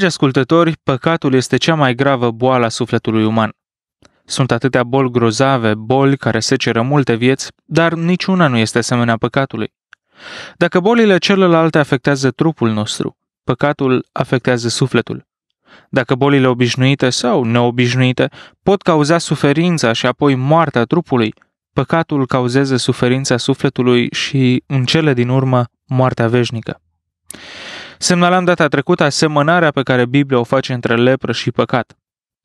Dragi ascultători, păcatul este cea mai gravă boală a sufletului uman. Sunt atâtea boli grozave, boli care seceră multe vieți, dar niciuna nu este asemenea păcatului. Dacă bolile celelalte afectează trupul nostru, păcatul afectează sufletul. Dacă bolile obișnuite sau neobișnuite pot cauza suferința și apoi moartea trupului, păcatul cauzează suferința sufletului și, în cele din urmă, moartea veșnică. Semnalam data trecută asemănarea pe care Biblia o face între lepră și păcat.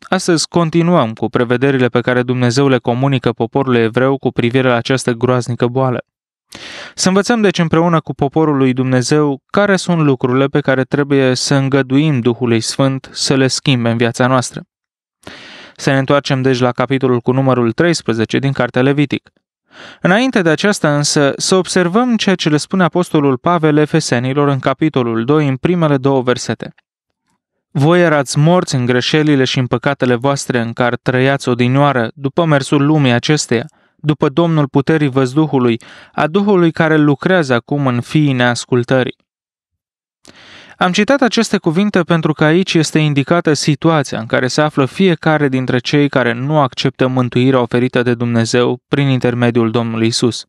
Astăzi continuăm cu prevederile pe care Dumnezeu le comunică poporului evreu cu privire la această groaznică boală. Să învățăm deci împreună cu poporul lui Dumnezeu care sunt lucrurile pe care trebuie să îngăduim Duhului Sfânt să le schimbe în viața noastră. Să ne întoarcem deci la capitolul cu numărul 13 din Cartea Levitic – Înainte de aceasta însă, să observăm ceea ce le spune Apostolul Pavel Efesenilor în capitolul 2, în primele două versete. Voi erați morți în greșelile și în păcatele voastre în care trăiați odinioară, după mersul lumii acesteia, după Domnul Puterii Văzduhului, a Duhului care lucrează acum în fiii neascultării. Am citat aceste cuvinte pentru că aici este indicată situația în care se află fiecare dintre cei care nu acceptă mântuirea oferită de Dumnezeu prin intermediul Domnului Isus.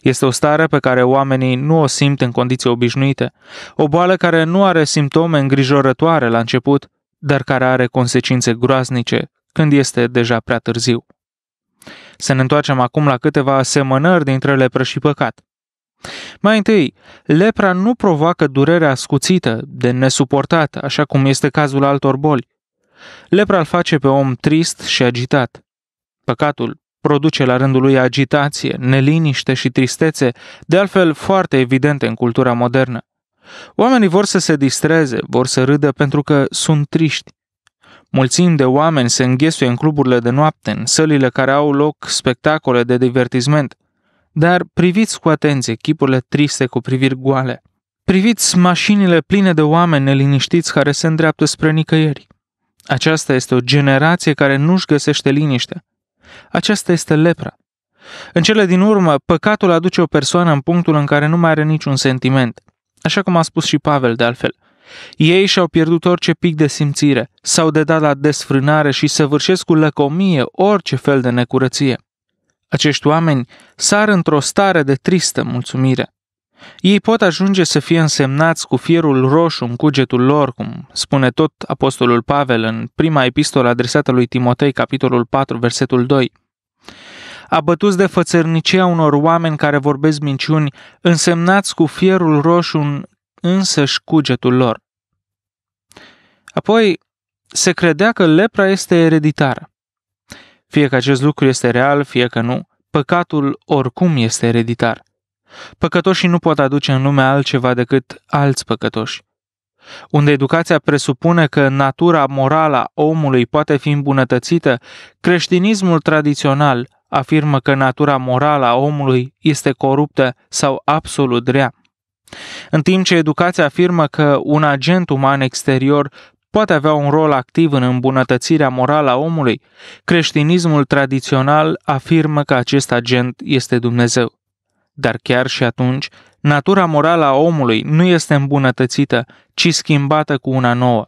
Este o stare pe care oamenii nu o simt în condiții obișnuite, o boală care nu are simptome îngrijorătoare la început, dar care are consecințe groaznice când este deja prea târziu. Să ne întoarcem acum la câteva asemănări dintre lepră și păcat. Mai întâi, lepra nu provoacă durere ascuțită, de nesuportat, așa cum este cazul altor boli. Lepra îl face pe om trist și agitat. Păcatul produce la rândul lui agitație, neliniște și tristețe, de altfel foarte evidente în cultura modernă. Oamenii vor să se distreze, vor să râdă pentru că sunt triști. Mulțim de oameni se înghesuie în cluburile de noapte, în sălile care au loc spectacole de divertisment – dar priviți cu atenție chipurile triste cu priviri goale. Priviți mașinile pline de oameni neliniștiți care se îndreaptă spre nicăieri. Aceasta este o generație care nu-și găsește liniște. Aceasta este lepra. În cele din urmă, păcatul aduce o persoană în punctul în care nu mai are niciun sentiment. Așa cum a spus și Pavel de altfel. Ei și-au pierdut orice pic de simțire, s-au dedat la desfrânare și săvârșesc cu lăcomie orice fel de necurăție. Acești oameni sar într-o stare de tristă mulțumire. Ei pot ajunge să fie însemnați cu fierul roșu în cugetul lor, cum spune tot apostolul Pavel în prima epistolă adresată lui Timotei, capitolul 4, versetul 2. Abătuți de fățărnicia unor oameni care vorbesc minciuni, însemnați cu fierul roșu în însăși cugetul lor. Apoi, se credea că lepra este ereditară. Fie că acest lucru este real, fie că nu, păcatul oricum este ereditar. Păcătoșii nu pot aduce în lume altceva decât alți păcătoși. Unde educația presupune că natura morală a omului poate fi îmbunătățită, creștinismul tradițional afirmă că natura morală a omului este coruptă sau absolut rea. În timp ce educația afirmă că un agent uman exterior poate avea un rol activ în îmbunătățirea morală a omului, creștinismul tradițional afirmă că acest agent este Dumnezeu. Dar chiar și atunci, natura morală a omului nu este îmbunătățită, ci schimbată cu una nouă.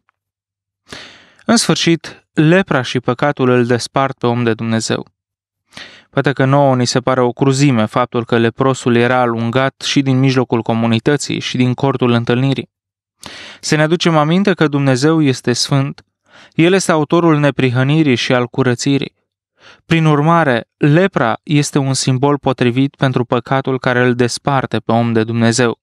În sfârșit, lepra și păcatul îl despart pe om de Dumnezeu. Poate că nouă ni se pare o cruzime faptul că leprosul era alungat și din mijlocul comunității și din cortul întâlnirii. Să ne aducem aminte că Dumnezeu este sfânt. El este autorul neprihănirii și al curățirii. Prin urmare, lepra este un simbol potrivit pentru păcatul care îl desparte pe om de Dumnezeu.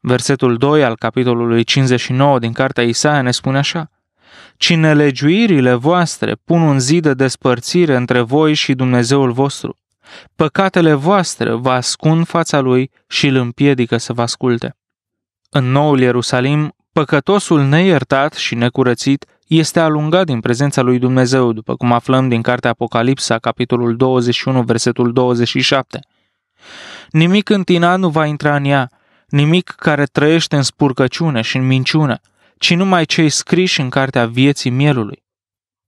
Versetul 2 al capitolului 59 din cartea Isaia ne spune așa: Ci nelegiuirile voastre pun un zid de despărțire între voi și Dumnezeul vostru. Păcatele voastre vă ascund fața lui și îl împiedică să vă asculte. În noul Ierusalim, păcătosul neiertat și necurățit este alungat din prezența lui Dumnezeu, după cum aflăm din cartea Apocalipsa, capitolul 21, versetul 27. Nimic întinat nu va intra în ea, nimic care trăiește în spurcăciune și în minciună, ci numai cei scriși în cartea vieții mielului.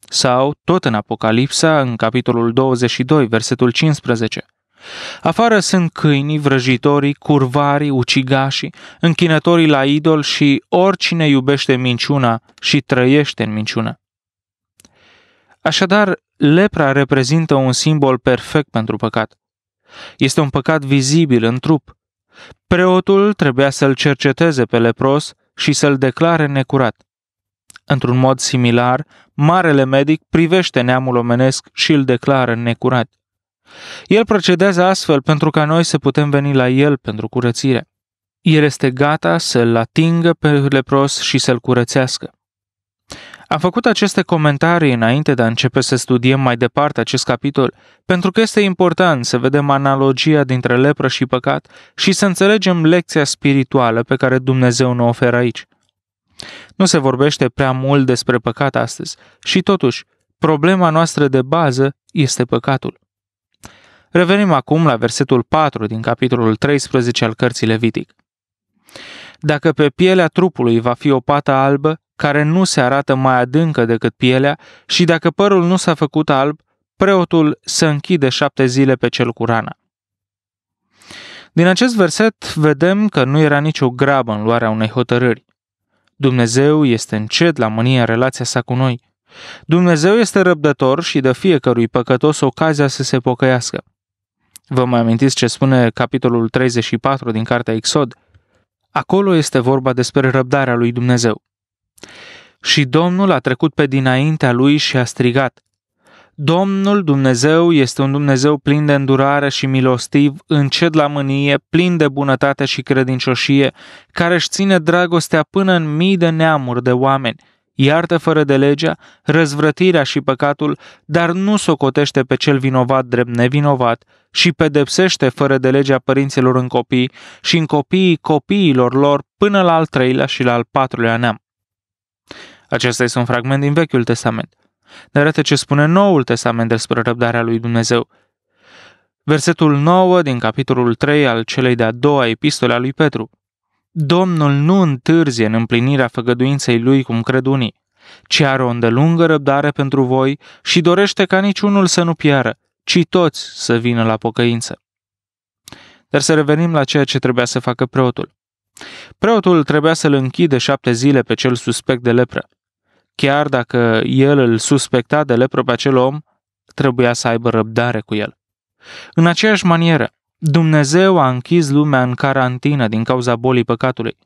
Sau, tot în Apocalipsa, în capitolul 22, versetul 15. Afară sunt câinii, vrăjitorii, curvarii, ucigașii, închinătorii la idol și oricine iubește minciuna și trăiește în minciună. Așadar, lepra reprezintă un simbol perfect pentru păcat. Este un păcat vizibil în trup. Preotul trebuia să-l cerceteze pe lepros și să-l declare necurat. Într-un mod similar, marele medic privește neamul omenesc și îl declară necurat. El procedează astfel pentru ca noi să putem veni la El pentru curățire. El este gata să-l atingă pe lepros și să-l curățească. Am făcut aceste comentarii înainte de a începe să studiem mai departe acest capitol, pentru că este important să vedem analogia dintre lepră și păcat și să înțelegem lecția spirituală pe care Dumnezeu ne oferă aici. Nu se vorbește prea mult despre păcat astăzi și totuși, problema noastră de bază este păcatul. Revenim acum la versetul 4 din capitolul 13 al cărții Levitic. Dacă pe pielea trupului va fi o pată albă, care nu se arată mai adâncă decât pielea, și dacă părul nu s-a făcut alb, preotul să închide șapte zile pe cel cu rana. Din acest verset vedem că nu era nicio grabă în luarea unei hotărâri. Dumnezeu este încet la mânie în relația sa cu noi. Dumnezeu este răbdător și dă fiecărui păcătos ocazia să se pocăiască. Vă mai amintiți ce spune capitolul 34 din cartea Exod? Acolo este vorba despre răbdarea lui Dumnezeu. Și Domnul a trecut pe dinaintea lui și a strigat, Domnul Dumnezeu este un Dumnezeu plin de îndurare și milostiv, încet la mânie, plin de bunătate și credincioșie, care își ține dragostea până în mii de neamuri de oameni – iartă fără de legea, răzvrătirea și păcatul, dar nu socotește pe cel vinovat drept nevinovat și pedepsește fără de legea părinților în copii și în copiii copiilor lor până la al treilea și la al patrulea neam. Acesta este un fragment din Vechiul Testament. Ne arată ce spune Noul Testament despre răbdarea lui Dumnezeu. Versetul 9 din capitolul 3 al celei de-a doua epistole a lui Petru. Domnul nu întârzie în împlinirea făgăduinței lui cum cred unii, ci are o îndelungă răbdare pentru voi și dorește ca niciunul să nu piară, ci toți să vină la pocăință. Dar să revenim la ceea ce trebuia să facă preotul. Preotul trebuia să-l închide șapte zile pe cel suspect de lepră. Chiar dacă el îl suspecta de lepră pe acel om, trebuia să aibă răbdare cu el. În aceeași manieră, Dumnezeu a închis lumea în carantină din cauza bolii păcatului.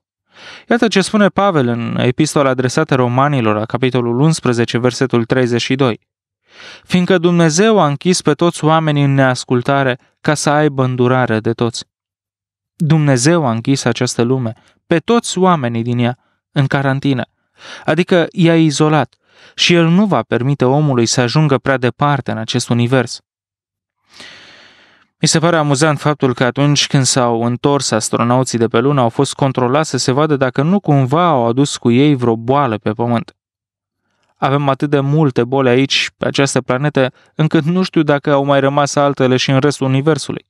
Iată ce spune Pavel în epistola adresată romanilor, la capitolul 11, versetul 32. Fiindcă Dumnezeu a închis pe toți oamenii în neascultare ca să aibă îndurare de toți. Dumnezeu a închis această lume, pe toți oamenii din ea, în carantină, adică i-a izolat și el nu va permite omului să ajungă prea departe în acest univers. Mi se pare amuzant faptul că atunci când s-au întors astronauții de pe lună au fost controlați să se vadă dacă nu cumva au adus cu ei vreo boală pe Pământ. Avem atât de multe boli aici, pe această planetă, încât nu știu dacă au mai rămas altele și în restul Universului.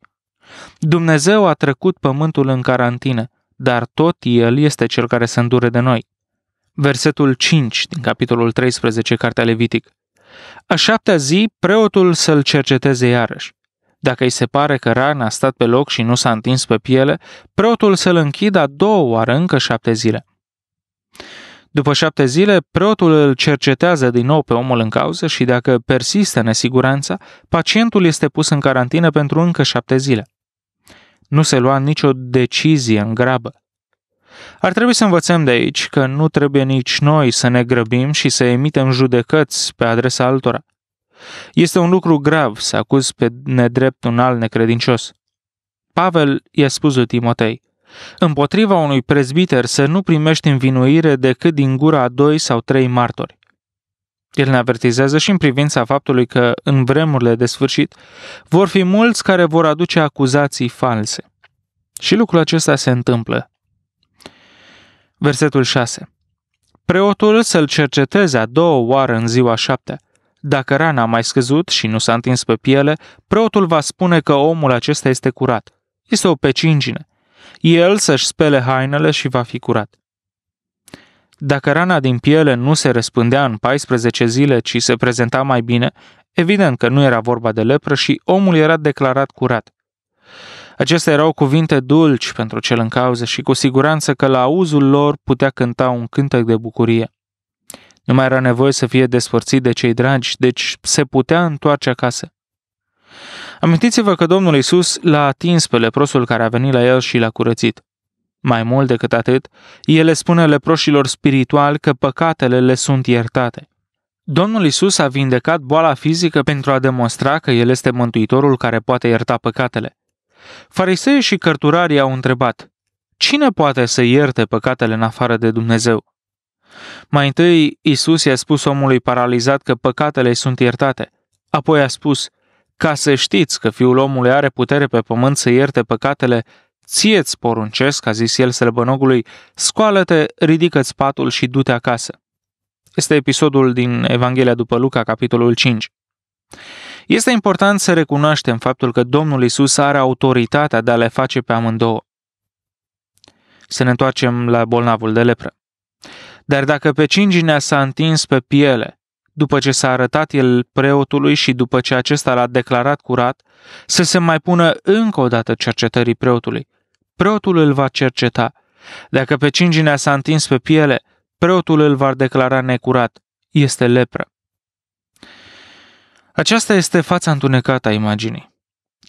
Dumnezeu a trecut Pământul în carantină, dar tot El este Cel care se îndure de noi. Versetul 5 din capitolul 13, Cartea Levitic. A șaptea zi, preotul să-l cerceteze iarăși. Dacă îi se pare că rana a stat pe loc și nu s-a întins pe piele, preotul să-l închidă a două oară încă șapte zile. După șapte zile, preotul îl cercetează din nou pe omul în cauză și dacă persistă nesiguranța, pacientul este pus în carantină pentru încă șapte zile. Nu se lua nicio decizie în grabă. Ar trebui să învățăm de aici că nu trebuie nici noi să ne grăbim și să emitem judecăți pe adresa altora. Este un lucru grav să acuzi pe nedrept un alt necredincios. Pavel i-a spus lui Timotei, împotriva unui prezbiter să nu primești învinuire decât din gura a doi sau trei martori. El ne avertizează și în privința faptului că, în vremurile de sfârșit, vor fi mulți care vor aduce acuzații false. Și lucrul acesta se întâmplă. Versetul 6. Preotul să-l cerceteze a doua oară în ziua șaptea dacă rana a mai scăzut și nu s-a întins pe piele, preotul va spune că omul acesta este curat. Este o pecingine. El să-și spele hainele și va fi curat. Dacă rana din piele nu se răspândea în 14 zile, ci se prezenta mai bine, evident că nu era vorba de lepră și omul era declarat curat. Acestea erau cuvinte dulci pentru cel în cauză și cu siguranță că la auzul lor putea cânta un cântec de bucurie. Nu mai era nevoie să fie despărțit de cei dragi, deci se putea întoarce acasă. Amintiți-vă că Domnul Isus l-a atins pe leprosul care a venit la el și l-a curățit. Mai mult decât atât, el le spune leproșilor spiritual că păcatele le sunt iertate. Domnul Isus a vindecat boala fizică pentru a demonstra că El este Mântuitorul care poate ierta păcatele. Farisei și cărturarii au întrebat, Cine poate să ierte păcatele în afară de Dumnezeu? Mai întâi, Isus i-a spus omului paralizat că păcatele sunt iertate. Apoi a spus, ca să știți că fiul omului are putere pe pământ să ierte păcatele, ție-ți poruncesc, a zis el slăbănogului, scoală-te, ridică-ți patul și du-te acasă. Este episodul din Evanghelia după Luca, capitolul 5. Este important să recunoaștem faptul că Domnul Isus are autoritatea de a le face pe amândouă. Să ne întoarcem la bolnavul de lepră. Dar dacă pe cinginea s-a întins pe piele, după ce s-a arătat el preotului și după ce acesta l-a declarat curat, să se mai pună încă o dată cercetării preotului. Preotul îl va cerceta. Dacă pe cinginea s-a întins pe piele, preotul îl va declara necurat. Este lepră. Aceasta este fața întunecată a imaginii.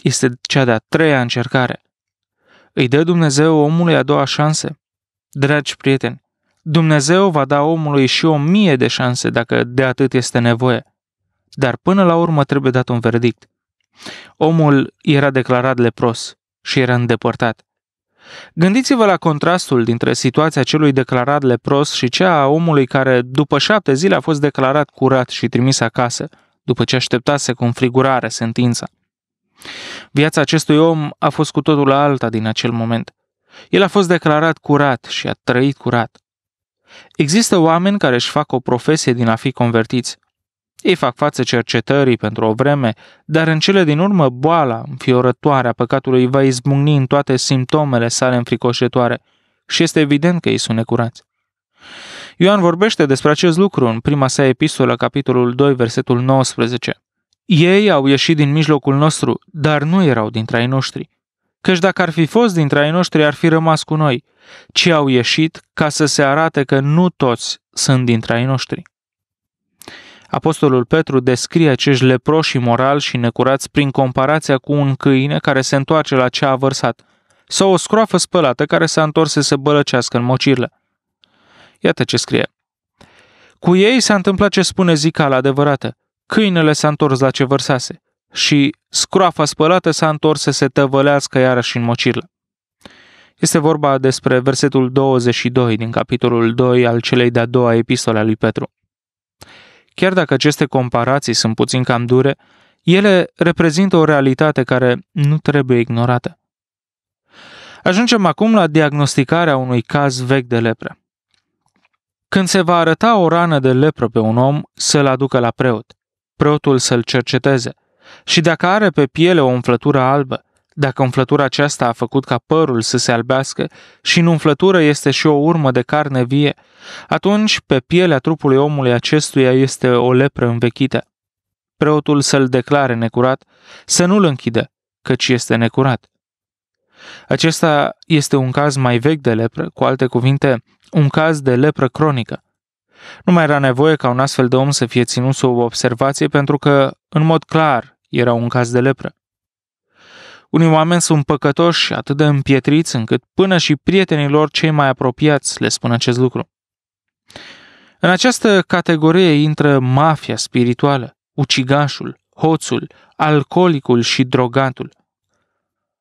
Este cea de-a treia încercare. Îi dă Dumnezeu omului a doua șanse. Dragi prieteni, Dumnezeu va da omului și o mie de șanse dacă de atât este nevoie. Dar până la urmă trebuie dat un verdict. Omul era declarat lepros și era îndepărtat. Gândiți-vă la contrastul dintre situația celui declarat lepros și cea a omului care, după șapte zile, a fost declarat curat și trimis acasă, după ce așteptase cu înfrigurare sentința. Viața acestui om a fost cu totul alta din acel moment. El a fost declarat curat și a trăit curat. Există oameni care își fac o profesie din a fi convertiți. Ei fac față cercetării pentru o vreme, dar în cele din urmă boala înfiorătoarea păcatului va izbucni în toate simptomele sale înfricoșătoare și este evident că ei sunt necurați. Ioan vorbește despre acest lucru în prima sa epistolă, capitolul 2, versetul 19. Ei au ieșit din mijlocul nostru, dar nu erau dintre ai noștri căci dacă ar fi fost dintre ai noștri, ar fi rămas cu noi, ci au ieșit ca să se arate că nu toți sunt dintre ai noștri. Apostolul Petru descrie acești leproși moral și necurați prin comparația cu un câine care se întoarce la ce a vărsat, sau o scroafă spălată care s-a întors să se bălăcească în mocirlă. Iată ce scrie. Cu ei s-a întâmplat ce spune zica la adevărată. Câinele s-a întors la ce vărsase și scroafa spălată s-a întors să se tăvălească iarăși în mocirlă. Este vorba despre versetul 22 din capitolul 2 al celei de-a doua epistole a lui Petru. Chiar dacă aceste comparații sunt puțin cam dure, ele reprezintă o realitate care nu trebuie ignorată. Ajungem acum la diagnosticarea unui caz vechi de lepră. Când se va arăta o rană de lepră pe un om, să-l aducă la preot. Preotul să-l cerceteze și dacă are pe piele o umflătură albă, dacă umflătura aceasta a făcut ca părul să se albească și în umflătură este și o urmă de carne vie, atunci pe pielea trupului omului acestuia este o lepră învechită. Preotul să-l declare necurat, să nu-l închidă, căci este necurat. Acesta este un caz mai vechi de lepră, cu alte cuvinte, un caz de lepră cronică. Nu mai era nevoie ca un astfel de om să fie ținut sub observație pentru că, în mod clar, era un caz de lepră. Unii oameni sunt păcătoși atât de împietriți încât până și prietenilor cei mai apropiați le spun acest lucru. În această categorie intră mafia spirituală, ucigașul, hoțul, alcoolicul și drogatul.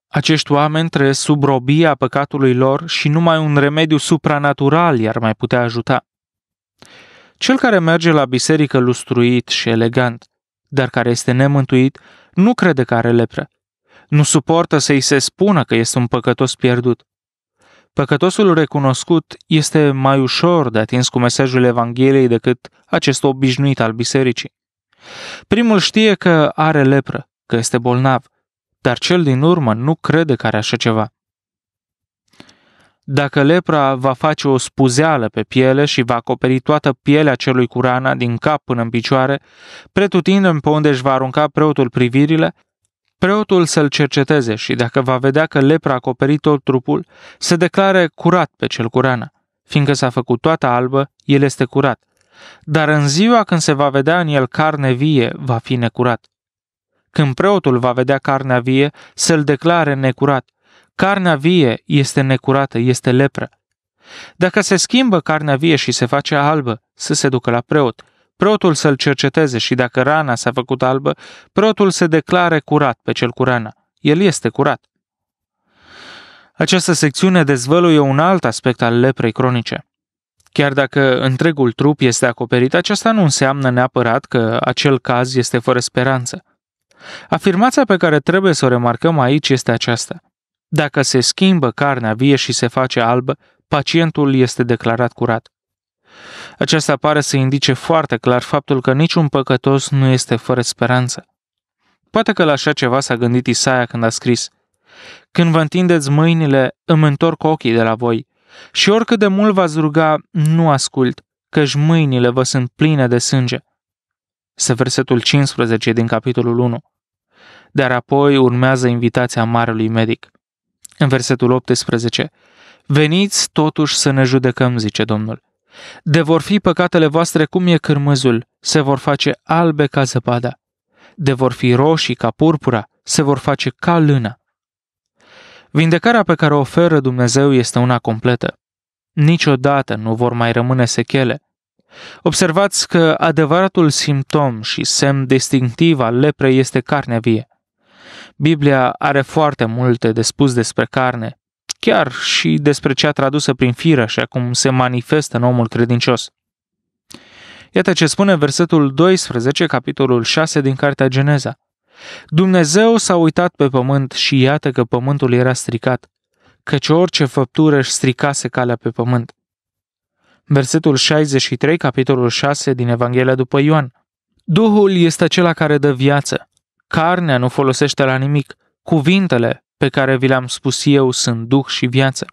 Acești oameni trăiesc sub robia păcatului lor și numai un remediu supranatural i-ar mai putea ajuta. Cel care merge la biserică lustruit și elegant, dar care este nemântuit, nu crede că are lepră. Nu suportă să-i se spună că este un păcătos pierdut. Păcătosul recunoscut este mai ușor de atins cu mesajul Evangheliei decât acest obișnuit al bisericii. Primul știe că are lepră, că este bolnav, dar cel din urmă nu crede că are așa ceva. Dacă lepra va face o spuzeală pe piele și va acoperi toată pielea celui cu rana din cap până în picioare, pretutindem pe unde își va arunca preotul privirile, preotul să-l cerceteze și dacă va vedea că lepra a acoperit tot trupul, să declare curat pe cel cu rana. Fiindcă s-a făcut toată albă, el este curat. Dar în ziua când se va vedea în el carne vie, va fi necurat. Când preotul va vedea carnea vie, să-l declare necurat – Carnea vie este necurată, este lepră. Dacă se schimbă carnea vie și se face albă, să se ducă la preot. Preotul să-l cerceteze și dacă rana s-a făcut albă, preotul se declare curat pe cel cu rana. El este curat. Această secțiune dezvăluie un alt aspect al leprei cronice. Chiar dacă întregul trup este acoperit, aceasta nu înseamnă neapărat că acel caz este fără speranță. Afirmația pe care trebuie să o remarcăm aici este aceasta – dacă se schimbă carnea vie și se face albă, pacientul este declarat curat. Aceasta pare să indice foarte clar faptul că niciun păcătos nu este fără speranță. Poate că la așa ceva s-a gândit Isaia când a scris Când vă întindeți mâinile, îmi întorc ochii de la voi și oricât de mult v-ați ruga, nu ascult, căci mâinile vă sunt pline de sânge. Se versetul 15 din capitolul 1. Dar apoi urmează invitația marelui medic – în versetul 18, Veniți totuși să ne judecăm, zice Domnul. De vor fi păcatele voastre cum e cârmâzul, se vor face albe ca zăpada. De vor fi roșii ca purpura, se vor face ca lână. Vindecarea pe care o oferă Dumnezeu este una completă. Niciodată nu vor mai rămâne sechele. Observați că adevăratul simptom și semn distinctiv al leprei este carnea vie. Biblia are foarte multe de spus despre carne, chiar și despre cea tradusă prin firă, așa cum se manifestă în omul credincios. Iată ce spune versetul 12, capitolul 6 din Cartea Geneza. Dumnezeu s-a uitat pe pământ și iată că pământul era stricat, căci orice făptură își stricase calea pe pământ. Versetul 63, capitolul 6 din Evanghelia după Ioan. Duhul este acela care dă viață. Carnea nu folosește la nimic. Cuvintele pe care vi le-am spus eu sunt duh și viață.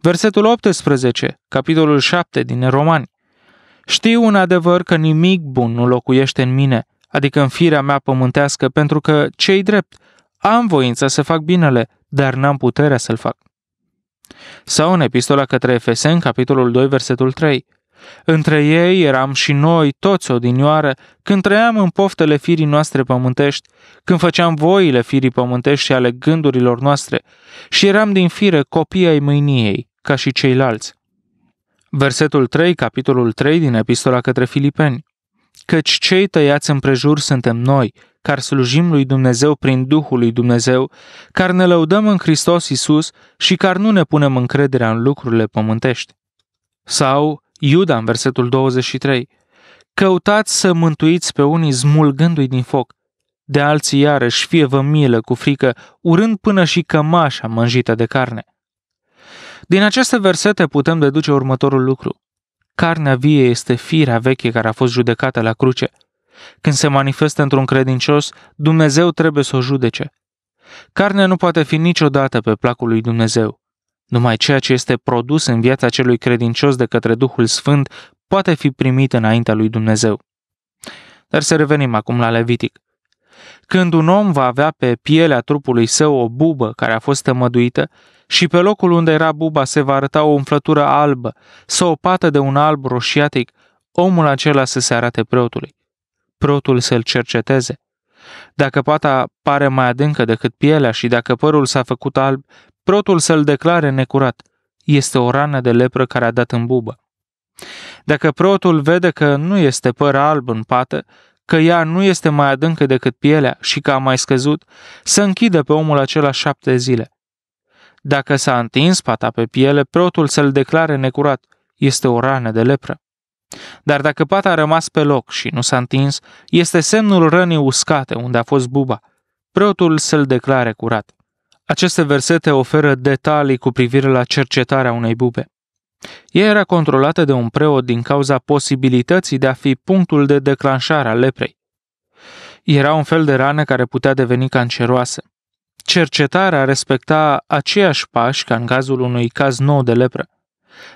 Versetul 18, capitolul 7 din Romani. Știu un adevăr că nimic bun nu locuiește în mine, adică în firea mea pământească, pentru că, cei drept, am voința să fac binele, dar n-am puterea să-l fac. Sau în epistola către Efeseni, capitolul 2, versetul 3. Între ei eram și noi toți odinioară, când trăiam în poftele firii noastre pământești, când făceam voile firii pământești și ale gândurilor noastre, și eram din fire copii ai mâiniei, ca și ceilalți. Versetul 3, capitolul 3 din Epistola către Filipeni. Căci cei tăiați împrejur suntem noi, care slujim lui Dumnezeu prin Duhul lui Dumnezeu, care ne lăudăm în Hristos Isus și care nu ne punem încrederea în lucrurile pământești. Sau, Iuda în versetul 23, Căutați să mântuiți pe unii smulgându-i din foc, de alții iarăși fie vă milă cu frică, urând până și cămașa mânjită de carne. Din aceste versete putem deduce următorul lucru. Carnea vie este firea veche care a fost judecată la cruce. Când se manifestă într-un credincios, Dumnezeu trebuie să o judece. Carnea nu poate fi niciodată pe placul lui Dumnezeu. Numai ceea ce este produs în viața celui credincios de către Duhul Sfânt poate fi primit înaintea lui Dumnezeu. Dar să revenim acum la Levitic. Când un om va avea pe pielea trupului său o bubă care a fost tămăduită și pe locul unde era buba se va arăta o umflătură albă sau o pată de un alb roșiatic, omul acela să se arate preotului. Preotul să-l cerceteze dacă pata pare mai adâncă decât pielea și dacă părul s-a făcut alb, protul să-l declare necurat. Este o rană de lepră care a dat în bubă. Dacă protul vede că nu este păr alb în pată, că ea nu este mai adâncă decât pielea și că a mai scăzut, să închidă pe omul acela șapte zile. Dacă s-a întins pata pe piele, protul să-l declare necurat. Este o rană de lepră. Dar dacă pata a rămas pe loc și nu s-a întins, este semnul rănii uscate unde a fost buba. Preotul să-l declare curat. Aceste versete oferă detalii cu privire la cercetarea unei bube. Ea era controlată de un preot din cauza posibilității de a fi punctul de declanșare a leprei. Era un fel de rană care putea deveni canceroasă. Cercetarea respecta aceeași pași ca în cazul unui caz nou de lepră.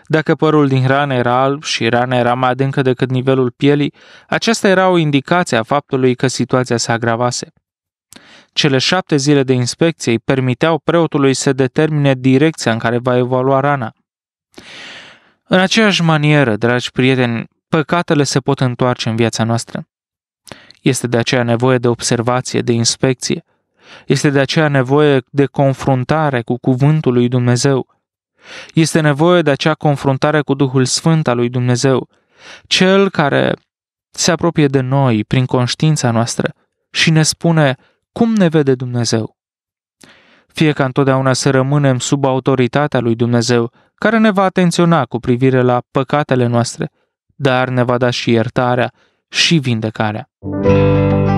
Dacă părul din rană era alb și rana era mai adâncă decât nivelul pielii, aceasta era o indicație a faptului că situația se agravase. Cele șapte zile de inspecție îi permiteau preotului să determine direcția în care va evalua rana. În aceeași manieră, dragi prieteni, păcatele se pot întoarce în viața noastră. Este de aceea nevoie de observație, de inspecție. Este de aceea nevoie de confruntare cu cuvântul lui Dumnezeu – este nevoie de acea confruntare cu Duhul Sfânt al lui Dumnezeu, cel care se apropie de noi prin conștiința noastră și ne spune cum ne vede Dumnezeu. Fie ca întotdeauna să rămânem sub autoritatea lui Dumnezeu, care ne va atenționa cu privire la păcatele noastre, dar ne va da și iertarea și vindecarea. Muzica